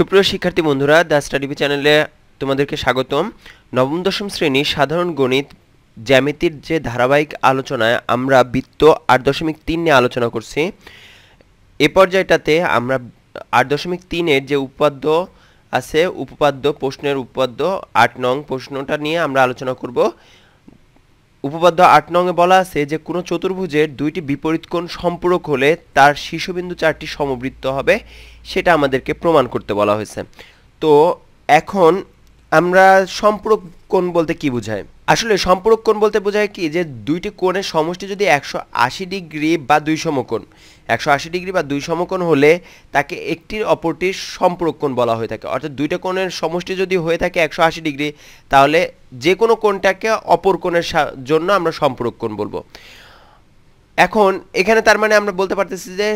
সুপ্রিয় শিক্ষার্থী বন্ধুরা দ্য স্টাডিবি চ্যানেলে তোমাদেরকে স্বাগতম নবম দশম শ্রেণী সাধারণ গণিত জ্যামিতির যে ধারাবাহিক আলোচনায় আমরা বৃত্ত আট দশমিক তিন নিয়ে আলোচনা করছি এ পর্যায়টাতে আমরা আট দশমিক তিনের যে উপাদ্য আছে উপপাদ্য প্রশ্নের উপাদ্য আট নং প্রশ্নটা নিয়ে আমরা আলোচনা করব উপপাদ্য আট নংয়ে বলা আছে যে কোনো চতুর্ভুজের দুইটি বিপরীত কোণ সম্পূরক হলে তার শীর্ষবিন্দু চারটি সমবৃত্ত হবে সেটা আমাদেরকে প্রমাণ করতে বলা হয়েছে তো এখন আমরা সম্পূরক কোণ বলতে কি বুঝাই আসলে কোণ বলতে বোঝায় কি যে দুইটি কোণের সমষ্টি যদি একশো আশি ডিগ্রি বা দুই সমকোণ একশো আশি ডিগ্রি বা দুই সমকোণ হলে তাকে একটির অপরটির কোণ বলা হয়ে থাকে অর্থাৎ দুইটা কোণের সমষ্টি যদি হয়ে থাকে একশো আশি ডিগ্রি তাহলে যে কোনো কোণটাকে অপর কোণের জন্য আমরা কোণ বলবো এখন এখানে তার মানে আমরা বলতে পারতেছি যে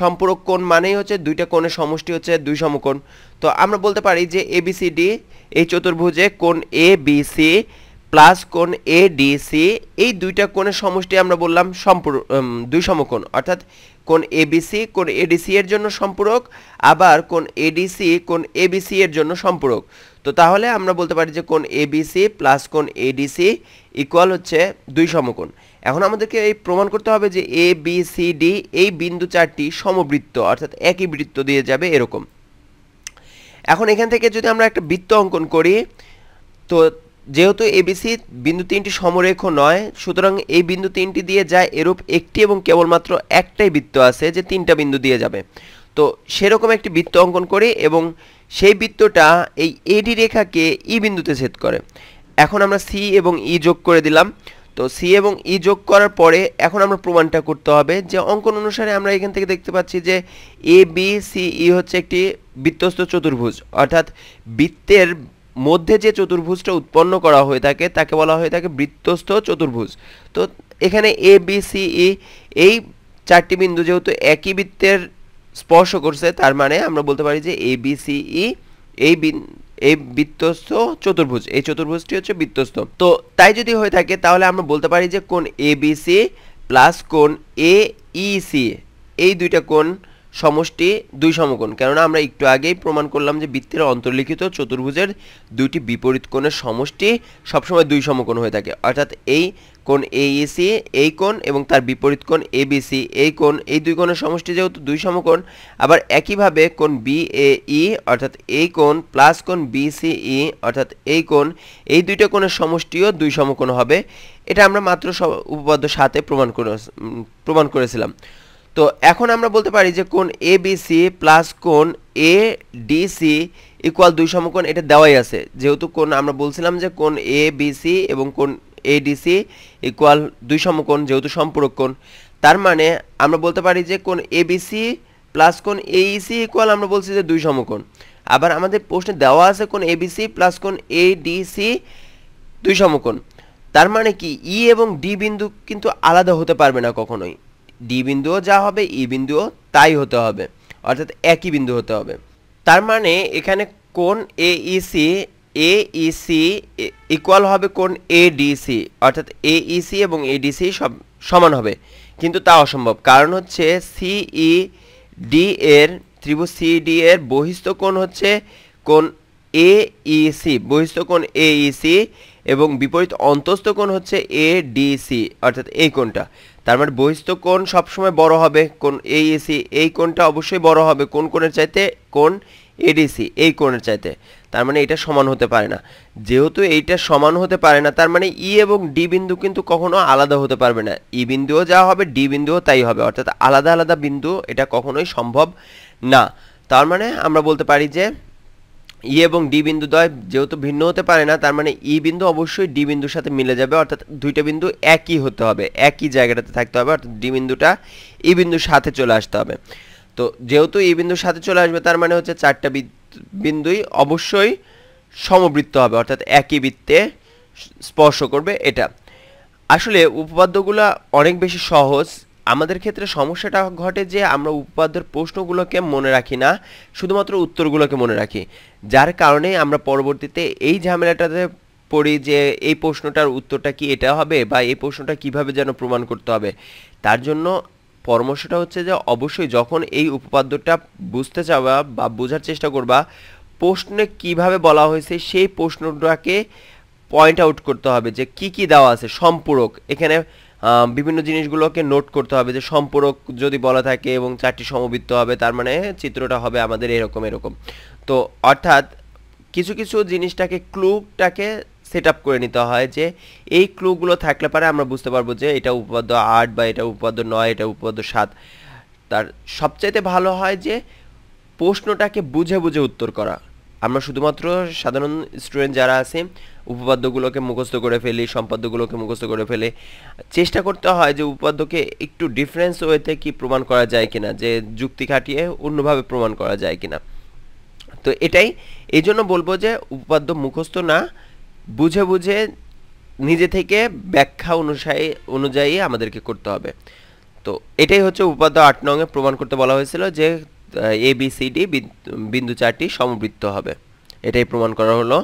সম্পূরক কোণ মানেই হচ্ছে দুইটা কোণের সমষ্টি হচ্ছে দুই সমকোণ তো আমরা বলতে পারি যে এবিসিডি এই চতুর্ভুজে কোণ এ বি সি প্লাস কোণ এ ডি এই দুইটা কোণের সমষ্টি আমরা বললাম সম্পূর দুই সমকোণ অর্থাৎ কোন এবিসি কোন এডিসি এর জন্য সম্পূরক আবার কোন এডিসি কোন এবিসি এর জন্য সম্পূরক তো তাহলে আমরা বলতে পারি যে কোণ এবিসি প্লাস কোন এডিসি ইকুয়াল হচ্ছে দুই সমকোণ এখন আমাদেরকে এই প্রমাণ করতে হবে যে এ বি সি ডি এই বিন্দু চারটি সমবৃত্ত অর্থাৎ একই বৃত্ত দিয়ে যাবে এরকম এখন এখান থেকে যদি আমরা একটা বৃত্ত অঙ্কন করি তো যেহেতু এবিসি বিন্দু তিনটি সমরেখ নয় সুতরাং এই বিন্দু তিনটি দিয়ে যায় এরূপ একটি এবং কেবলমাত্র একটাই বৃত্ত আছে যে তিনটা বিন্দু দিয়ে যাবে তো সেরকম একটি বৃত্ত অঙ্কন করি এবং সেই বৃত্তটা এই এডি রেখাকে ই বিন্দুতে ছেদ করে এখন আমরা সি এবং ই যোগ করে দিলাম তো সি এবং ই যোগ করার পরে এখন আমরা প্রমাণটা করতে হবে যে অঙ্কন অনুসারে আমরা এখান থেকে দেখতে পাচ্ছি যে এ বি সি ই হচ্ছে একটি বৃত্তস্থ চতুর্ভুজ অর্থাৎ বৃত্তের মধ্যে যে চতুর্ভুজটা উৎপন্ন করা হয়ে থাকে তাকে বলা হয়ে থাকে বৃত্তস্থ চতুর্ভুজ তো এখানে এ বি সি ই এই চারটি বিন্দু যেহেতু একই বৃত্তের স্পর্শ করছে তার মানে আমরা বলতে পারি যে এ বি সি ই এই এই বৃত্তস্থ চতুর্ভুজ এই চতুর্ভুজটি হচ্ছে বৃত্তস্থ তো তাই যদি হয়ে থাকে তাহলে আমরা বলতে পারি যে কোন এ বি সি প্লাস কোন এ ই সি এই দুইটা কোন সমষ্টি দুই সমকোণ কেননা আমরা একটু আগেই প্রমাণ করলাম যে বৃত্তের অন্তর্লিখিত চতুর্ভুজের দুইটি বিপরীত কোণের সমষ্টি সবসময় দুই সমকোণ হয়ে থাকে অর্থাৎ এই কোণ এইএসি এই কোণ এবং তার বিপরীত কোণ এবিসি এই কোণ এই দুই কোণের সমষ্টি যেহেতু দুই সমকোণ আবার একইভাবে কোণ ই e, অর্থাৎ এই কোণ প্লাস কোণ বিসিই e, অর্থাৎ এই কোণ এই দুইটা কোণের সমষ্টিও দুই সমকোণ হবে এটা আমরা মাত্র উপপাদ্য সাথে প্রমাণ করে প্রমাণ করেছিলাম তো এখন আমরা বলতে পারি যে কোন এ বিসি প্লাস কোন এ ডিসি ইকুয়াল দুই সমকোণ এটা দেওয়াই আছে যেহেতু কোন আমরা বলছিলাম যে কোন এ বিসি এবং কোন এ ডিসি ইকুয়াল দুই সমকোণ যেহেতু সম্পূরক কোণ তার মানে আমরা বলতে পারি যে কোন এ বিসি প্লাস কোন এ ইসি ইকুয়াল আমরা বলছি যে দুই সমকোণ আবার আমাদের প্রশ্নে দেওয়া আছে কোন এ এবিসি প্লাস কোন এ ডিসি দুই সমকোণ তার মানে কি ই e এবং ডি বিন্দু কিন্তু আলাদা হতে পারবে না কখনোই ডি বিন্দুও যা হবে ই বিন্দুও তাই হতে হবে অর্থাৎ একই বিন্দু হতে হবে তার মানে এখানে কোন A EC A EC equal হবে কোন এ ডিসি অর্থাৎ এ ইসি e এবং এ ডিসি সব সমান হবে কিন্তু তা অসম্ভব কারণ হচ্ছে সিই ডি e এর ত্রিভুজ সিডি e এর বহিস্থ কোণ হচ্ছে এ ইসি বহিস্থ কোণ ইসি এবং বিপরীত অন্তস্থ কোণ হচ্ছে এ ডি সি অর্থাৎ এই কোণটা তার মানে বহিস্থ কোণ সবসময় বড় হবে কোন এই এসি এই কোণটা অবশ্যই বড় হবে কোন কোণের চাইতে কোন এডিসি এই কোণের চাইতে তার মানে এটা সমান হতে পারে না যেহেতু এইটা সমান হতে পারে না তার মানে ই e এবং ডি বিন্দু কিন্তু কখনো আলাদা হতে পারবে না ই e বিন্দুও যা হবে ডি বিন্দুও তাই হবে অর্থাৎ আলাদা আলাদা বিন্দু এটা কখনোই সম্ভব না তার মানে আমরা বলতে পারি যে ই এবং ডি বিন্দু দ্বয় যেহেতু ভিন্ন হতে পারে না তার মানে ই বিন্দু অবশ্যই ডি বিন্দুর সাথে মিলে যাবে অর্থাৎ দুইটা বিন্দু একই হতে হবে একই জায়গাটাতে থাকতে হবে অর্থাৎ ডি বিন্দুটা ই বিন্দুর সাথে চলে আসতে হবে তো যেহেতু ই বিন্দুর সাথে চলে আসবে তার মানে হচ্ছে চারটা বিন্দুই অবশ্যই সমবৃত্ত হবে অর্থাৎ একই বৃত্তে স্পর্শ করবে এটা আসলে উপপাদ্যগুলো অনেক বেশি সহজ আমাদের ক্ষেত্রে সমস্যাটা ঘটে যে আমরা উপপাদ্যের প্রশ্নগুলোকে মনে রাখি না শুধুমাত্র উত্তরগুলোকে মনে রাখি যার কারণে আমরা পরবর্তীতে এই ঝামেলাটাতে পড়ি যে এই প্রশ্নটার উত্তরটা কি এটা হবে বা এই প্রশ্নটা কিভাবে যেন প্রমাণ করতে হবে তার জন্য পরামর্শটা হচ্ছে যে অবশ্যই যখন এই উপপাদ্যটা বুঝতে চাওয়া বা বোঝার চেষ্টা করবা প্রশ্নে কিভাবে বলা হয়েছে সেই প্রশ্নটাকে পয়েন্ট আউট করতে হবে যে কি কি দেওয়া আছে সম্পূরক এখানে বিভিন্ন জিনিসগুলোকে নোট করতে হবে যে সম্পূরক যদি বলা থাকে এবং চারটি সমবৃত্ত হবে তার মানে চিত্রটা হবে আমাদের এরকম এরকম তো অর্থাৎ কিছু কিছু জিনিসটাকে ক্লুটাকে সেট আপ করে নিতে হয় যে এই ক্লুগুলো থাকলে পারে আমরা বুঝতে পারবো যে এটা উপপাদ্য আট বা এটা উপপাদ্য নয় এটা উপপাদ্য সাত তার সবচাইতে ভালো হয় যে প্রশ্নটাকে বুঝে বুঝে উত্তর করা আমরা শুধুমাত্র সাধারণ স্টুডেন্ট যারা আছে উপপাদ্যগুলোকে মুখস্থ করে ফেলি সম্পাদ্যগুলোকে মুখস্থ করে ফেলে চেষ্টা করতে হয় যে উপপাদ্যকে একটু ডিফারেন্স ওয়েতে কি প্রমাণ করা যায় কিনা যে যুক্তি খাটিয়ে অন্যভাবে প্রমাণ করা যায় কিনা তো এটাই এই জন্য বলবো যে উপপাদ্য মুখস্থ না বুঝে বুঝে নিজে থেকে ব্যাখ্যা অনুসারী অনুযায়ী আমাদেরকে করতে হবে তো এটাই হচ্ছে উপাদ্য আট নঙে প্রমাণ করতে বলা হয়েছিল যে এ বি সি ডি বিন্দু চারটি সমবৃত্ত হবে এটাই প্রমাণ করা হলো